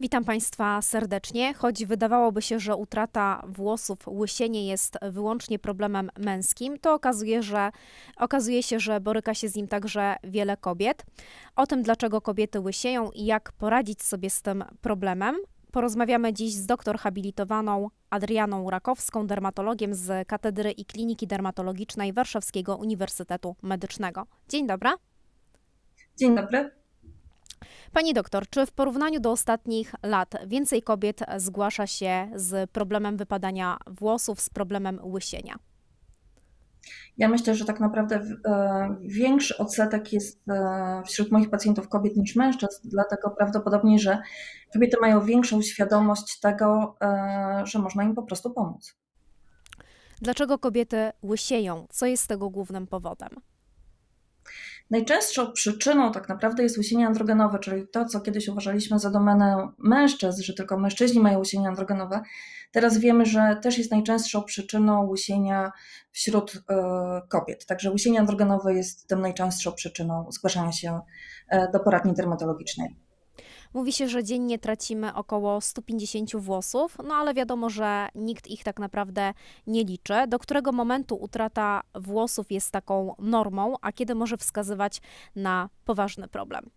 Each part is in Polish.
Witam Państwa serdecznie. Choć wydawałoby się, że utrata włosów, łysienie jest wyłącznie problemem męskim, to okazuje, że, okazuje się, że boryka się z nim także wiele kobiet. O tym, dlaczego kobiety łysieją i jak poradzić sobie z tym problemem, porozmawiamy dziś z doktor habilitowaną Adrianą Rakowską, dermatologiem z Katedry i Kliniki Dermatologicznej Warszawskiego Uniwersytetu Medycznego. Dzień dobry. Dzień dobry. Pani doktor, czy w porównaniu do ostatnich lat więcej kobiet zgłasza się z problemem wypadania włosów, z problemem łysienia? Ja myślę, że tak naprawdę e, większy odsetek jest e, wśród moich pacjentów kobiet niż mężczyzn, dlatego prawdopodobnie, że kobiety mają większą świadomość tego, e, że można im po prostu pomóc. Dlaczego kobiety łysieją? Co jest z tego głównym powodem? Najczęstszą przyczyną tak naprawdę jest łysienie androgenowe, czyli to, co kiedyś uważaliśmy za domenę mężczyzn, że tylko mężczyźni mają łysienie androgenowe. Teraz wiemy, że też jest najczęstszą przyczyną łysienia wśród y, kobiet. Także łysienie androgenowe jest tym najczęstszą przyczyną zgłaszania się y, do poradni dermatologicznej. Mówi się, że dziennie tracimy około 150 włosów, no ale wiadomo, że nikt ich tak naprawdę nie liczy. Do którego momentu utrata włosów jest taką normą, a kiedy może wskazywać na poważny problem?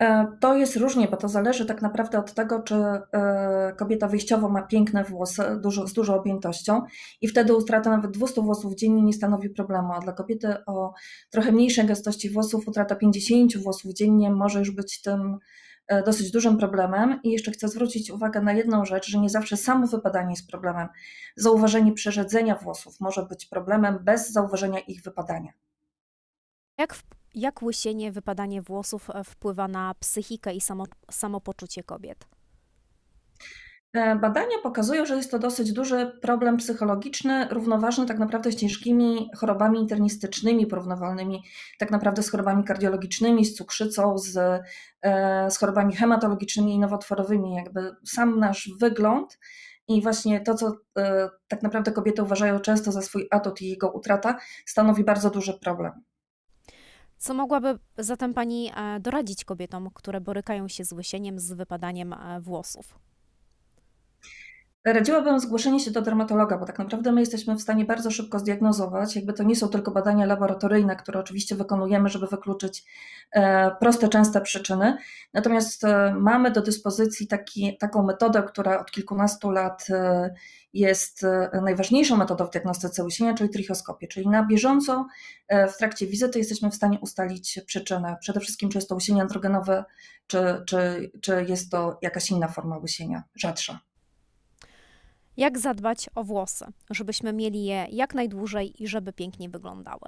E, to jest różnie, bo to zależy tak naprawdę od tego, czy e, kobieta wyjściowo ma piękne włosy dużo, z dużą objętością i wtedy utrata nawet 200 włosów dziennie nie stanowi problemu, a dla kobiety o trochę mniejszej gęstości włosów utrata 50 włosów dziennie może już być tym e, dosyć dużym problemem i jeszcze chcę zwrócić uwagę na jedną rzecz, że nie zawsze samo wypadanie jest problemem. Zauważenie przerzedzenia włosów może być problemem bez zauważenia ich wypadania. Jak jak łysienie, wypadanie włosów e, wpływa na psychikę i samo, samopoczucie kobiet? E, badania pokazują, że jest to dosyć duży problem psychologiczny, równoważny tak naprawdę z ciężkimi chorobami internistycznymi, porównywalnymi tak naprawdę z chorobami kardiologicznymi, z cukrzycą, z, e, z chorobami hematologicznymi i nowotworowymi. Jakby sam nasz wygląd i właśnie to, co tak naprawdę kobiety uważają często za swój atut i jego utrata, stanowi bardzo duży problem. Co mogłaby zatem Pani e, doradzić kobietom, które borykają się z łysieniem, z wypadaniem e, włosów? Radziłabym zgłoszenie się do dermatologa, bo tak naprawdę my jesteśmy w stanie bardzo szybko zdiagnozować. Jakby to nie są tylko badania laboratoryjne, które oczywiście wykonujemy, żeby wykluczyć e, proste, częste przyczyny. Natomiast e, mamy do dyspozycji taki, taką metodę, która od kilkunastu lat e, jest najważniejszą metodą w diagnostyce łysienia, czyli trichoskopię. Czyli na bieżąco w trakcie wizyty jesteśmy w stanie ustalić przyczynę. Przede wszystkim, czy jest to łysienie androgenowe, czy, czy, czy jest to jakaś inna forma łysienia, rzadsza jak zadbać o włosy, żebyśmy mieli je jak najdłużej i żeby pięknie wyglądały.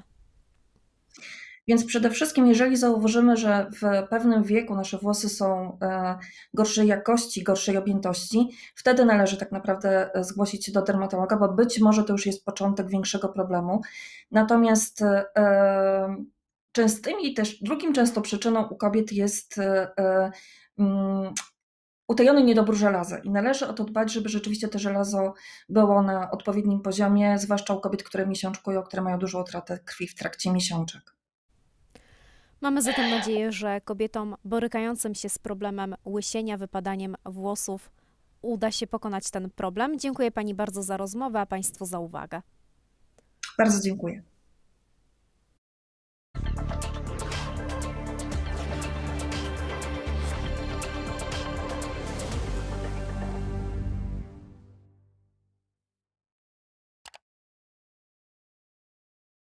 Więc przede wszystkim, jeżeli zauważymy, że w pewnym wieku nasze włosy są e, gorszej jakości, gorszej objętości, wtedy należy tak naprawdę e, zgłosić się do dermatologa, bo być może to już jest początek większego problemu. Natomiast e, i też, drugim często przyczyną u kobiet jest mm, utajony niedobór żelaza i należy o to dbać, żeby rzeczywiście to żelazo było na odpowiednim poziomie, zwłaszcza u kobiet, które miesiączkują, które mają dużą utratę krwi w trakcie miesiączek. Mamy zatem nadzieję, że kobietom borykającym się z problemem łysienia, wypadaniem włosów uda się pokonać ten problem. Dziękuję Pani bardzo za rozmowę, a Państwu za uwagę. Bardzo dziękuję.